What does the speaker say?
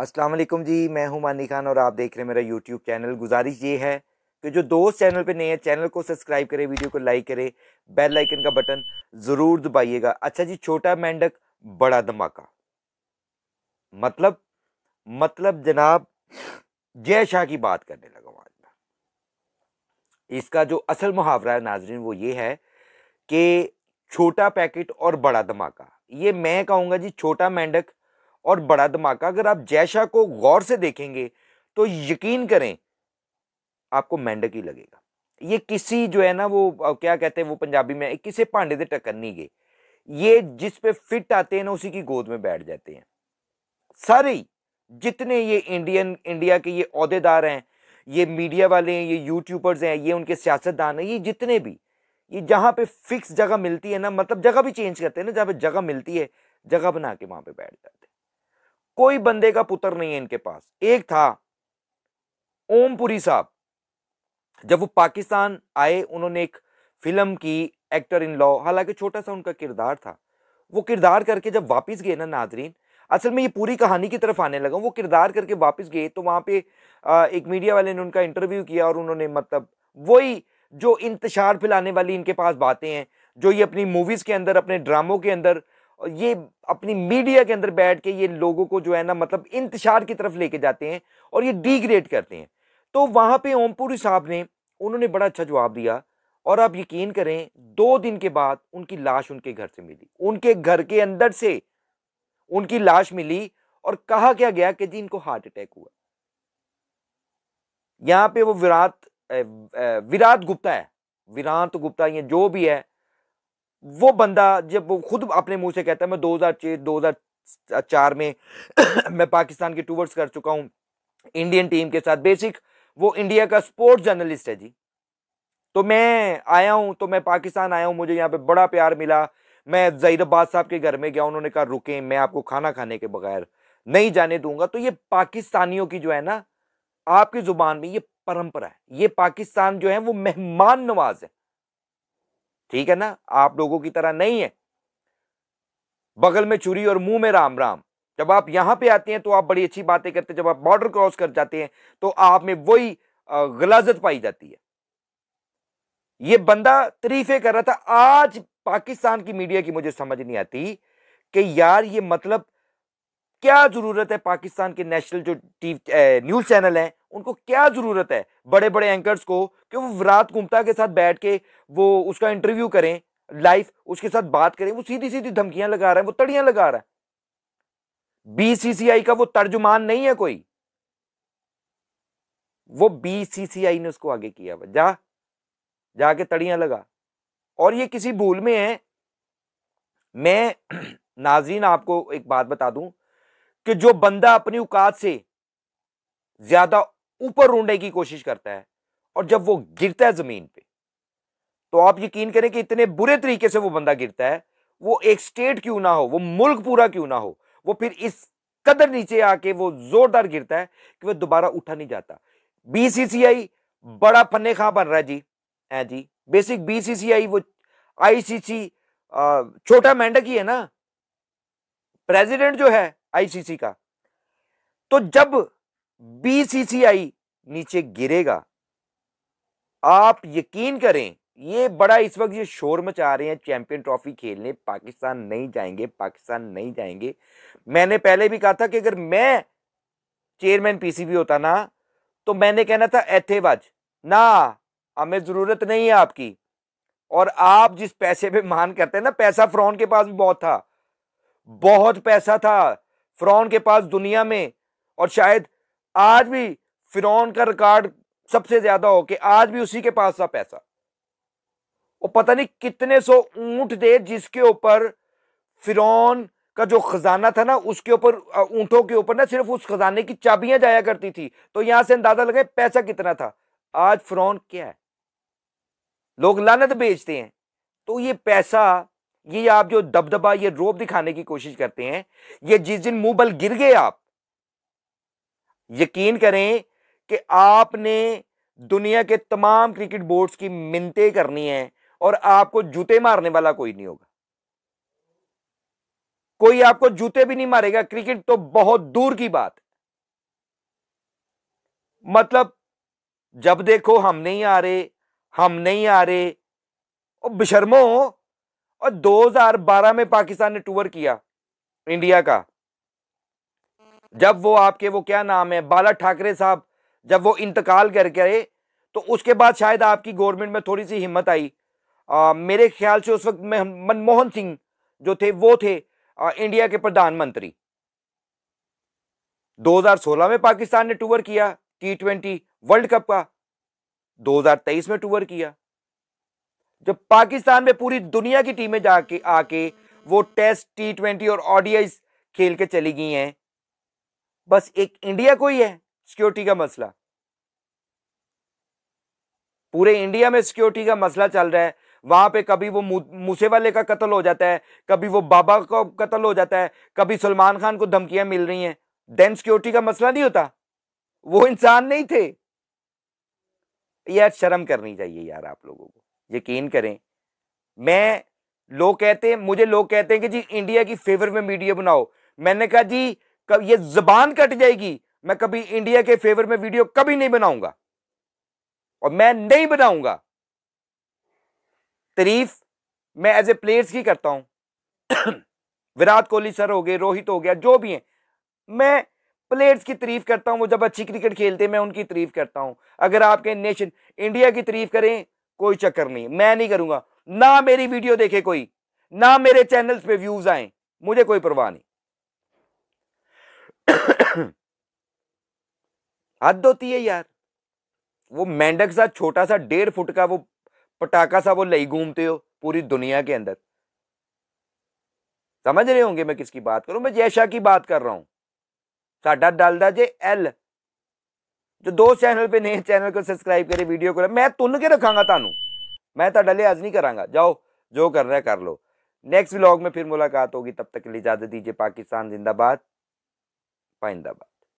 अस्सलाम वालेकुम जी मैं हूं मानी खान और आप देख रहे हैं मेरा यूट्यूब चैनल गुजारिश ये है कि जो दोस्त चैनल पे नए हैं चैनल को सब्सक्राइब करें वीडियो को लाइक करें बेल आइकन का बटन ज़रूर दबाइएगा अच्छा जी छोटा मेंढक बड़ा धमाका मतलब मतलब जनाब जय शाह की बात करने लगा हूँ आज मैं इसका जो असल मुहावरा है नाजरीन वो ये है कि छोटा पैकेट और बड़ा धमाका ये मैं कहूँगा जी छोटा मेंढक और बड़ा धमाका अगर आप जैशा को गौर से देखेंगे तो यकीन करें आपको मेंढक ही लगेगा ये किसी जो है ना वो क्या कहते हैं वो पंजाबी में किसी भांडे से टक्कर नहीं गए ये जिस पे फिट आते हैं ना उसी की गोद में बैठ जाते हैं सारे जितने ये इंडियन इंडिया के ये अहदेदार हैं ये मीडिया वाले हैं ये यूट्यूबर्स हैं ये उनके सियासतदान हैं ये जितने भी ये जहाँ पे फिक्स जगह मिलती है ना मतलब जगह भी चेंज करते हैं ना जहाँ पे जगह मिलती है जगह बना के वहाँ पे बैठ जाते हैं कोई बंदे का पुत्र नहीं है इनके पास एक था ओमपुरी साहब जब वो पाकिस्तान आए उन्होंने एक फिल्म की एक्टर इन लॉ हालांकि छोटा सा उनका किरदार था वो किरदार करके जब वापस गए ना नाजरीन असल में ये पूरी कहानी की तरफ आने लगा वो किरदार करके वापस गए तो वहाँ पे एक मीडिया वाले ने उनका इंटरव्यू किया और उन्होंने मतलब वही जो इंतशार फैलाने वाली इनके पास बातें हैं जो ये अपनी मूवीज़ के अंदर अपने ड्रामों के अंदर ये अपनी मीडिया के अंदर बैठ के ये लोगों को जो है ना मतलब इंतशार की तरफ लेके जाते हैं और ये डिग्रेड करते हैं तो वहाँ पे ओमपुरी साहब ने उन्होंने बड़ा अच्छा जवाब दिया और आप यकीन करें दो दिन के बाद उनकी लाश उनके घर से मिली उनके घर के अंदर से उनकी लाश मिली और कहा क्या गया कि जी इनको हार्ट अटैक हुआ यहाँ पे वो विराट विराट गुप्ता है विरांत गुप्ता ये जो भी है वो बंदा जब वो खुद अपने मुंह से कहता है मैं 2006 2004 में मैं पाकिस्तान के टूवर्स कर चुका हूँ इंडियन टीम के साथ बेसिक वो इंडिया का स्पोर्ट्स जर्नलिस्ट है जी तो मैं आया हूं तो मैं पाकिस्तान आया हूं मुझे यहां पे बड़ा प्यार मिला मैं जहीद अब्बास साहब के घर में गया उन्होंने कहा रुके मैं आपको खाना खाने के बगैर नहीं जाने दूंगा तो ये पाकिस्तानियों की जो है ना आपकी जुबान में ये परंपरा है ये पाकिस्तान जो है वो मेहमान नवाज है ठीक है ना आप लोगों की तरह नहीं है बगल में चुरी और मुंह में राम राम जब आप यहां पे आते हैं तो आप बड़ी अच्छी बातें करते हैं जब आप बॉर्डर क्रॉस कर जाते हैं तो आप में वही गलाजत पाई जाती है ये बंदा तरीफे कर रहा था आज पाकिस्तान की मीडिया की मुझे समझ नहीं आती कि यार ये मतलब क्या जरूरत है पाकिस्तान के नेशनल जो टीवी न्यूज चैनल हैं उनको क्या जरूरत है बड़े बड़े एंकर्स को कि वो विराट कुमता के साथ बैठ के वो उसका इंटरव्यू करें लाइव उसके साथ बात करें वो सीधी सीधी धमकियां लगा रहा है वो तड़ियां लगा रहा है बीसीसीआई का वो तर्जुमान नहीं है कोई वो बीसीसीआई ने उसको आगे किया जा जाके तड़ियां लगा और ये किसी भूल में है मैं नाजीन आपको एक बात बता दूं कि जो बंदा अपनी औकात से ज्यादा ऊपर उड़ने की कोशिश करता है और जब वो गिरता है जमीन पे तो आप यकीन करें कि इतने बुरे तरीके से वो बंदा गिरता है वो एक स्टेट क्यों ना हो वो मुल्क पूरा क्यों ना हो वो फिर इस कदर नीचे आके वो जोरदार गिरता है कि वह दोबारा उठा नहीं जाता बीसीसीआई बड़ा फन्ने खां बन रहा है जी है जी बेसिक बीसीसीआई वो आईसीसी छोटा मेंढक ही है ना प्रेसिडेंट जो है आईसीसी का तो जब बीसीसीआई नीचे गिरेगा आप यकीन करें ये बड़ा इस वक्त ये शोर मचा रहे हैं चैंपियन ट्रॉफी खेलने पाकिस्तान नहीं जाएंगे पाकिस्तान नहीं जाएंगे मैंने पहले भी कहा था कि अगर मैं चेयरमैन पीसीबी होता ना तो मैंने कहना था एथेबाज ना हमें ज़रूरत नहीं है आपकी और आप जिस पैसे पे मान करते हैं ना पैसा फ्रॉन के पास भी बहुत था बहुत पैसा था फ़िरौन के पास दुनिया में और शायद आज भी फ़िरौन का रिकॉर्ड सबसे ज़्यादा हो कि आज भी उसी के पास था पैसा वो पता नहीं कितने सौ ऊंट दे जिसके ऊपर फ़िरौन का जो ख़जाना था ना उसके ऊपर ऊँटों के ऊपर ना सिर्फ उस ख़जाने की चाबियां जाया करती थी तो यहां से अंदाज़ा लगाए पैसा कितना था आज फ़िरौन क्या है लोग लानत बेचते हैं तो ये पैसा ये आप जो दबदबा ये रोप दिखाने की कोशिश करते हैं ये जिस दिन मुंह बल गिर गए आप यकीन करें कि आपने दुनिया के तमाम क्रिकेट बोर्ड्स की मिनते करनी है और आपको जूते मारने वाला कोई नहीं होगा कोई आपको जूते भी नहीं मारेगा क्रिकेट तो बहुत दूर की बात मतलब जब देखो हम नहीं आ रहे हम नहीं आ रहे और बिशर्मो और 2012 में पाकिस्तान ने टूर किया इंडिया का जब वो आपके वो क्या नाम है बाला ठाकरे साहब जब वो इंतकाल करके तो उसके बाद शायद आपकी गवर्नमेंट में थोड़ी सी हिम्मत आई आ, मेरे ख्याल से उस वक्त में मनमोहन सिंह जो थे वो थे आ, इंडिया के प्रधानमंत्री 2016 में पाकिस्तान ने टूर किया टी ट्वेंटी वर्ल्ड कप का 2023 में टूर किया जब पाकिस्तान में पूरी दुनिया की टीमें जाके आके वो टेस्ट टी ट्वेंटी और ओडीआई खेल के चली गई हैं बस एक इंडिया को ही है सिक्योरिटी का मसला पूरे इंडिया में सिक्योरिटी का मसला चल रहा है वहां पे कभी वो मूसे वाले का कत्ल हो जाता है कभी वो बाबा का कत्ल हो जाता है कभी सलमान खान को धमकियां मिल रही हैं देन सिक्योरिटी का मसला नहीं होता वो इंसान नहीं थे यार शर्म करनी चाहिए यार आप लोगों को यकीन करें मैं लोग कहते हैं मुझे लोग कहते हैं कि जी इंडिया की फेवर में वीडियो बनाओ मैंने कहा जी कब ये जबान कट जाएगी मैं कभी इंडिया के फेवर में वीडियो कभी नहीं बनाऊंगा और मैं नहीं बनाऊंगा तारीफ मैं एज ए प्लेयर्स की करता हूं विराट कोहली सर हो गए रोहित हो गया जो भी हैं मैं प्लेयर्स की तारीफ करता हूं वो जब अच्छी क्रिकेट खेलते हैं मैं उनकी तारीफ करता हूं अगर आपके नेशन इंडिया की तारीफ करें कोई चक्कर नहीं मैं नहीं करूंगा ना मेरी वीडियो देखे कोई ना मेरे चैनल्स पे व्यूज आए मुझे कोई परवाह नहीं हद होती है यार वो मेंढक सा छोटा सा डेढ़ फुट का वो पटाखा सा वो लई घूमते हो पूरी दुनिया के अंदर समझ रहे होंगे मैं किसकी बात करूं मैं जय शाह की बात कर रहा हूं साढ़ा डलदा जे एल जो दो चैनल पर नए चैनल को सबसक्राइब करे वीडियो को मैं तुन के रखा ਤੁਹਾਨੂੰ मैं तो नहीं करा जाओ जो कर रहा है कर लो नेक्स्ट व्लॉग में फिर मुलाकात होगी तब तक के लिए इजाजत दीजिए पाकिस्तान जिंदाबाद पाइंदाबाद